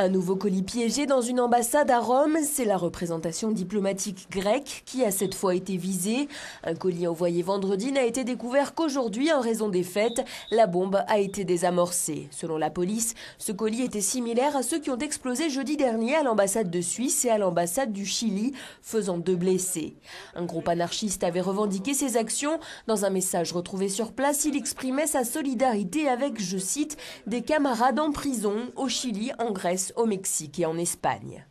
Un nouveau colis piégé dans une ambassade à Rome, c'est la représentation diplomatique grecque qui a cette fois été visée. Un colis envoyé vendredi n'a été découvert qu'aujourd'hui en raison des fêtes. La bombe a été désamorcée. Selon la police, ce colis était similaire à ceux qui ont explosé jeudi dernier à l'ambassade de Suisse et à l'ambassade du Chili, faisant deux blessés. Un groupe anarchiste avait revendiqué ses actions. Dans un message retrouvé sur place, il exprimait sa solidarité avec, je cite, des camarades en prison au Chili, en Grèce au Mexique et en Espagne.